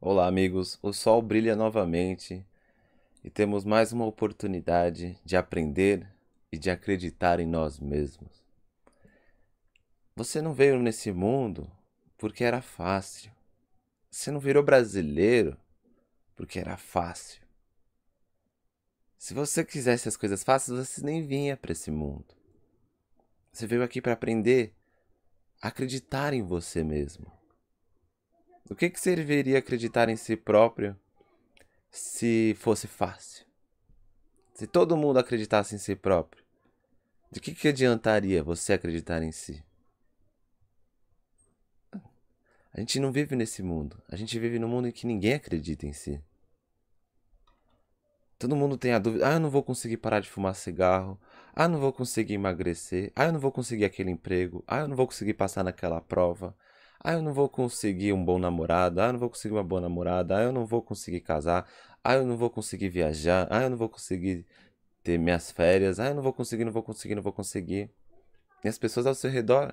Olá, amigos. O sol brilha novamente e temos mais uma oportunidade de aprender e de acreditar em nós mesmos. Você não veio nesse mundo porque era fácil. Você não virou brasileiro porque era fácil. Se você quisesse as coisas fáceis, você nem vinha para esse mundo. Você veio aqui para aprender a acreditar em você mesmo. O que, que serviria acreditar em si próprio se fosse fácil? Se todo mundo acreditasse em si próprio, de que, que adiantaria você acreditar em si? A gente não vive nesse mundo. A gente vive num mundo em que ninguém acredita em si. Todo mundo tem a dúvida: ah, eu não vou conseguir parar de fumar cigarro. Ah, eu não vou conseguir emagrecer. Ah, eu não vou conseguir aquele emprego. Ah, eu não vou conseguir passar naquela prova. Ah, eu não vou conseguir um bom namorado. Ah, eu não vou conseguir uma boa namorada. Ah, eu não vou conseguir casar. Ah, eu não vou conseguir viajar. Ah, eu não vou conseguir ter minhas férias. Ah, eu não vou conseguir, não vou conseguir, não vou conseguir. E as pessoas ao seu redor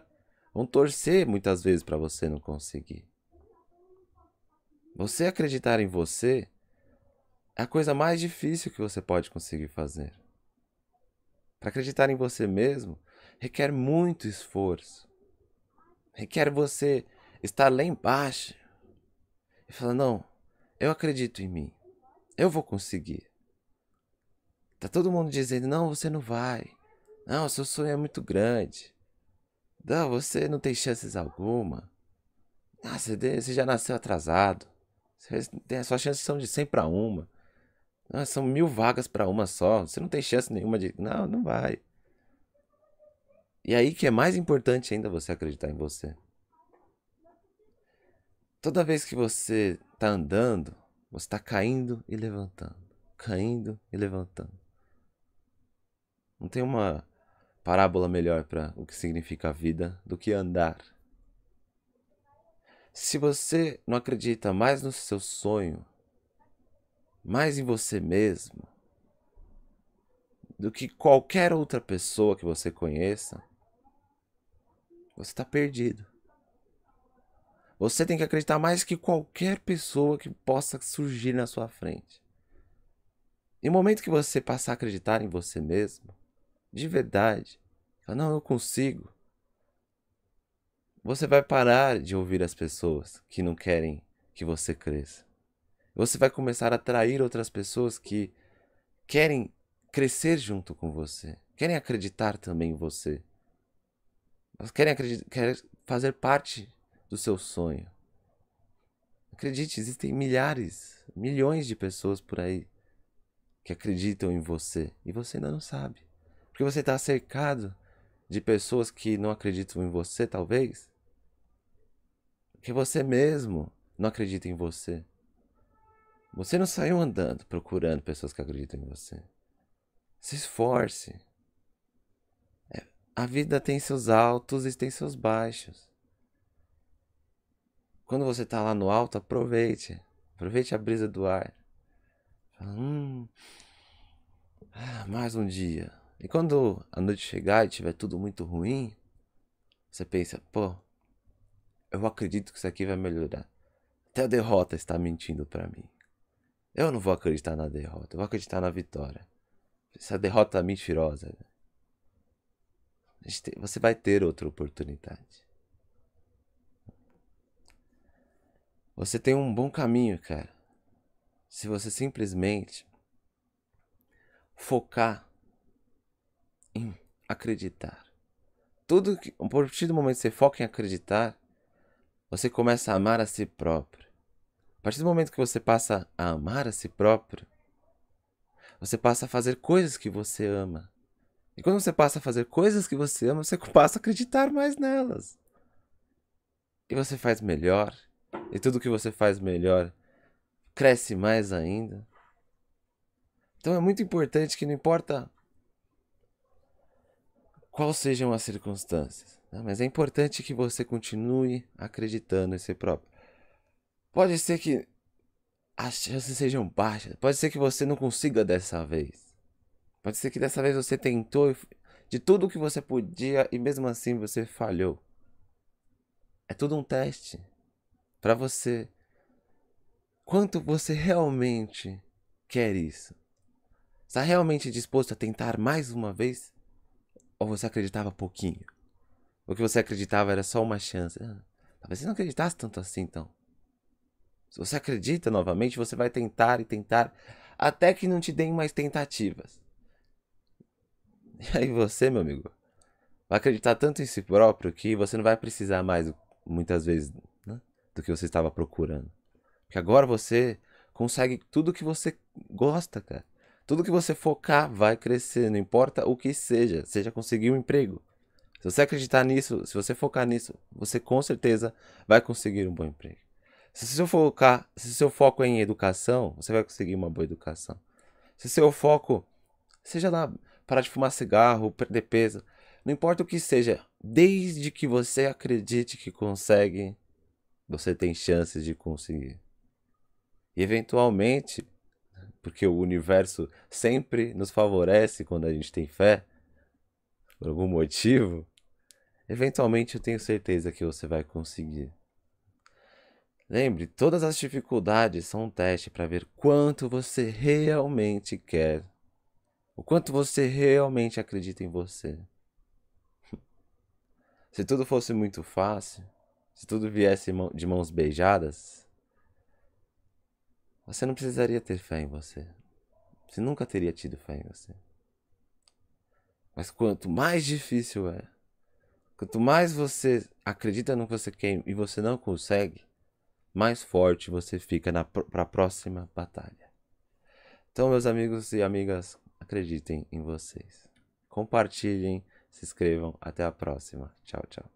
vão torcer muitas vezes para você não conseguir. Você acreditar em você é a coisa mais difícil que você pode conseguir fazer. Para acreditar em você mesmo requer muito esforço. Requer você está lá embaixo e fala: Não, eu acredito em mim, eu vou conseguir. Tá todo mundo dizendo: Não, você não vai. Não, seu sonho é muito grande. Não, você não tem chances alguma. Ah, você, já nasceu atrasado. Você suas chances são de 100 para uma. Não, ah, são mil vagas para uma só. Você não tem chance nenhuma de. Não, não vai. E aí que é mais importante ainda você acreditar em você. Toda vez que você está andando, você está caindo e levantando, caindo e levantando. Não tem uma parábola melhor para o que significa a vida do que andar. Se você não acredita mais no seu sonho, mais em você mesmo, do que qualquer outra pessoa que você conheça, você está perdido. Você tem que acreditar mais que qualquer pessoa que possa surgir na sua frente. E no momento que você passar a acreditar em você mesmo, de verdade, não, eu consigo. Você vai parar de ouvir as pessoas que não querem que você cresça. Você vai começar a atrair outras pessoas que querem crescer junto com você, querem acreditar também em você. Elas querem, querem fazer parte do seu sonho. Acredite, existem milhares, milhões de pessoas por aí que acreditam em você e você ainda não sabe. Porque você está cercado de pessoas que não acreditam em você, talvez. Porque você mesmo não acredita em você. Você não saiu andando procurando pessoas que acreditam em você. Se esforce. É, a vida tem seus altos e tem seus baixos quando você está lá no alto, aproveite. Aproveite a brisa do ar. Hum, ah, mais um dia. E quando a noite chegar e tiver tudo muito ruim, você pensa, pô, eu acredito que isso aqui vai melhorar. Até a derrota está mentindo para mim. Eu não vou acreditar na derrota, eu vou acreditar na vitória. Essa derrota é mentirosa. Né? Você vai ter outra oportunidade. Você tem um bom caminho, cara. Se você simplesmente focar em acreditar. Tudo que, a partir do momento que você foca em acreditar, você começa a amar a si próprio. A partir do momento que você passa a amar a si próprio, você passa a fazer coisas que você ama. E quando você passa a fazer coisas que você ama, você passa a acreditar mais nelas. E você faz melhor, e tudo que você faz melhor cresce mais ainda. Então é muito importante que não importa quais sejam as circunstâncias, né? mas é importante que você continue acreditando em si próprio. Pode ser que as chances sejam baixas, pode ser que você não consiga dessa vez. Pode ser que dessa vez você tentou de tudo o que você podia e mesmo assim você falhou. É tudo um teste para você quanto você realmente quer isso. Está realmente disposto a tentar mais uma vez? Ou você acreditava pouquinho? O que você acreditava era só uma chance. Ah, talvez você não acreditasse tanto assim, então. Se você acredita novamente, você vai tentar e tentar até que não te deem mais tentativas. E aí você, meu amigo, vai acreditar tanto em si próprio que você não vai precisar mais muitas vezes do que você estava procurando. Porque agora você consegue tudo que você gosta, cara. Tudo que você focar vai crescer, não importa o que seja. Seja conseguir um emprego. Se você acreditar nisso, se você focar nisso, você com certeza vai conseguir um bom emprego. Se seu focar, se seu foco é em educação, você vai conseguir uma boa educação. Se seu foco, seja lá, parar de fumar cigarro, perder peso, não importa o que seja, desde que você acredite que consegue, você tem chances de conseguir. E eventualmente, porque o universo sempre nos favorece quando a gente tem fé, por algum motivo, eventualmente eu tenho certeza que você vai conseguir. Lembre, todas as dificuldades são um teste para ver quanto você realmente quer, o quanto você realmente acredita em você. Se tudo fosse muito fácil, se tudo viesse de mãos beijadas, você não precisaria ter fé em você. Você nunca teria tido fé em você. Mas quanto mais difícil é, quanto mais você acredita no que você quer e você não consegue, mais forte você fica para a próxima batalha. Então, meus amigos e amigas, acreditem em vocês. Compartilhem, se inscrevam. Até a próxima. Tchau, tchau.